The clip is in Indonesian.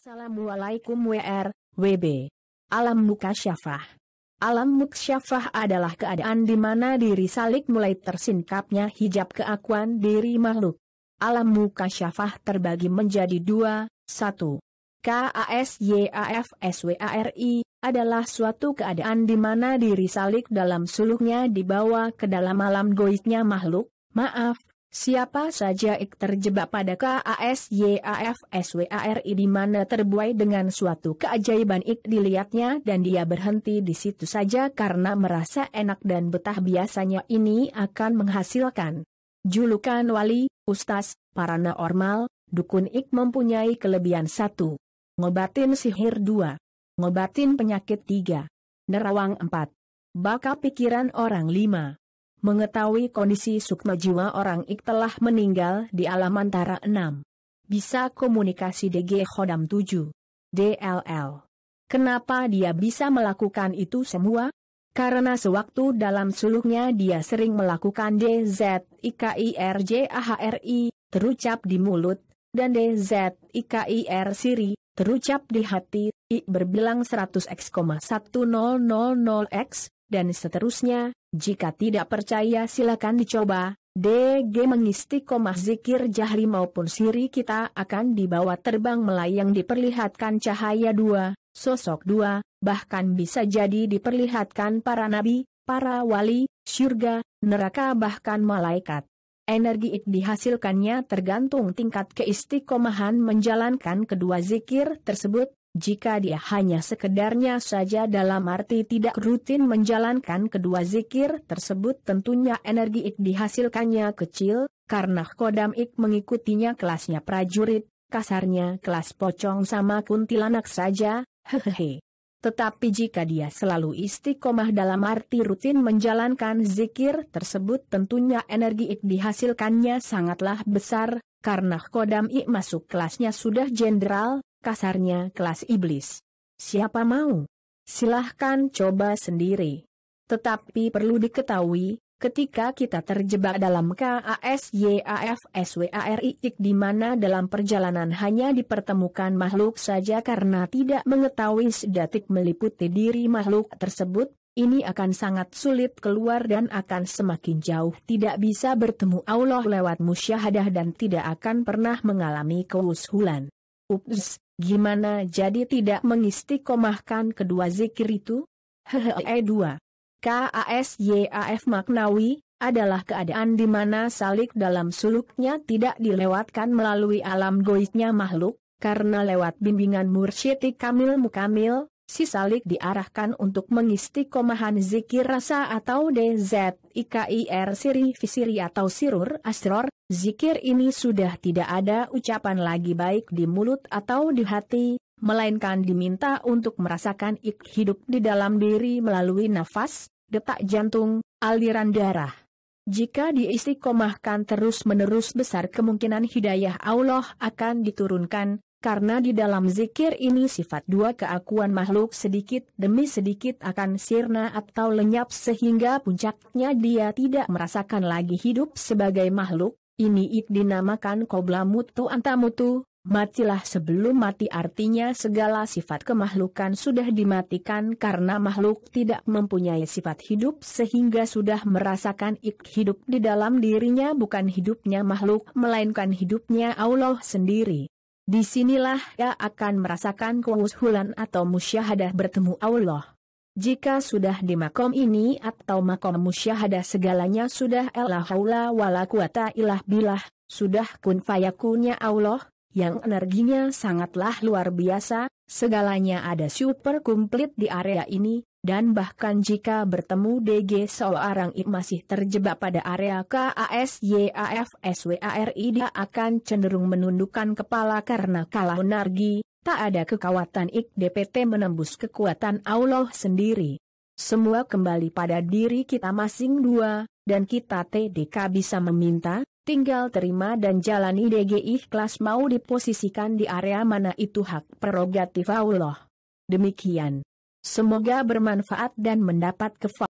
Assalamualaikum WR, WB. Alam muka mukasyafah. Alam mukasyafah adalah keadaan di mana diri salik mulai tersingkapnya hijab keakuan diri makhluk. Alam muka mukasyafah terbagi menjadi dua, satu. KASYAFSWARI, adalah suatu keadaan di mana diri salik dalam suluhnya dibawa ke dalam alam goibnya makhluk, maaf, Siapa saja ik terjebak pada KASYAFSWARI di mana terbuai dengan suatu keajaiban ik dilihatnya dan dia berhenti di situ saja karena merasa enak dan betah biasanya ini akan menghasilkan. Julukan wali, ustaz, paranormal, dukun ik mempunyai kelebihan satu. Ngobatin sihir dua. Ngobatin penyakit tiga. Nerawang empat. Baka pikiran orang lima. Mengetahui kondisi sukma jiwa orang Ik telah meninggal di alam antara 6. Bisa komunikasi DG Khodam 7. DLL. Kenapa dia bisa melakukan itu semua? Karena sewaktu dalam suluhnya dia sering melakukan DZIKIRJAHRI, terucap di mulut, dan DZIKIR Siri, terucap di hati, I berbilang 100 x1000 x dan seterusnya, jika tidak percaya silakan dicoba, DG mengistiqomah zikir jahri maupun siri kita akan dibawa terbang melayang diperlihatkan cahaya dua, sosok dua, bahkan bisa jadi diperlihatkan para nabi, para wali, syurga, neraka bahkan malaikat. Energi it dihasilkannya tergantung tingkat keistiqomahan menjalankan kedua zikir tersebut, jika dia hanya sekedarnya saja dalam arti tidak rutin menjalankan kedua zikir tersebut tentunya energi ik dihasilkannya kecil, karena kodam ik mengikutinya kelasnya prajurit, kasarnya kelas pocong sama kuntilanak saja, hehehe. Tetapi jika dia selalu istiqomah dalam arti rutin menjalankan zikir tersebut tentunya energi ik dihasilkannya sangatlah besar, karena Kodam Ik masuk kelasnya sudah jenderal, kasarnya kelas iblis. Siapa mau? Silahkan coba sendiri. Tetapi perlu diketahui, ketika kita terjebak dalam KASYAFSWARIIK di mana dalam perjalanan hanya dipertemukan makhluk saja karena tidak mengetahui sedatik meliputi diri makhluk tersebut, ini akan sangat sulit keluar dan akan semakin jauh tidak bisa bertemu Allah lewat musyahadah dan tidak akan pernah mengalami kewushulan. Ups, Gimana jadi tidak mengistiqomahkan kedua zikir itu? Hehehe 2. E KASYAF Maknawi, adalah keadaan di mana salik dalam suluknya tidak dilewatkan melalui alam goibnya makhluk, karena lewat bimbingan mursyid kamil mukamil, si salik diarahkan untuk mengistiqomahan zikir rasa atau DZIKIR siri visiri atau sirur asror, zikir ini sudah tidak ada ucapan lagi baik di mulut atau di hati, melainkan diminta untuk merasakan ik hidup di dalam diri melalui nafas, detak jantung, aliran darah. Jika diistiqomahkan terus-menerus besar kemungkinan hidayah Allah akan diturunkan, karena di dalam zikir ini sifat dua keakuan makhluk sedikit demi sedikit akan sirna atau lenyap sehingga puncaknya dia tidak merasakan lagi hidup sebagai makhluk, ini it dinamakan kobla mutu antamutu, matilah sebelum mati artinya segala sifat kemahlukan sudah dimatikan karena makhluk tidak mempunyai sifat hidup sehingga sudah merasakan ik hidup di dalam dirinya bukan hidupnya makhluk melainkan hidupnya Allah sendiri. Disinilah ia akan merasakan kewushulan atau musyahadah bertemu Allah. Jika sudah di makom ini atau makom musyahadah segalanya sudah la haula wala ilah bilah, sudah kun fayakunya Allah, yang energinya sangatlah luar biasa, segalanya ada super komplit di area ini, dan bahkan jika bertemu DG seorang I masih terjebak pada area KASYAFSWARI dia akan cenderung menundukkan kepala karena kalah nargi, tak ada kekuatan Ik DPT menembus kekuatan Allah sendiri. Semua kembali pada diri kita masing dua, dan kita TDK bisa meminta, tinggal terima dan jalani DG ikhlas mau diposisikan di area mana itu hak prerogatif Allah. Demikian. Semoga bermanfaat dan mendapat kefa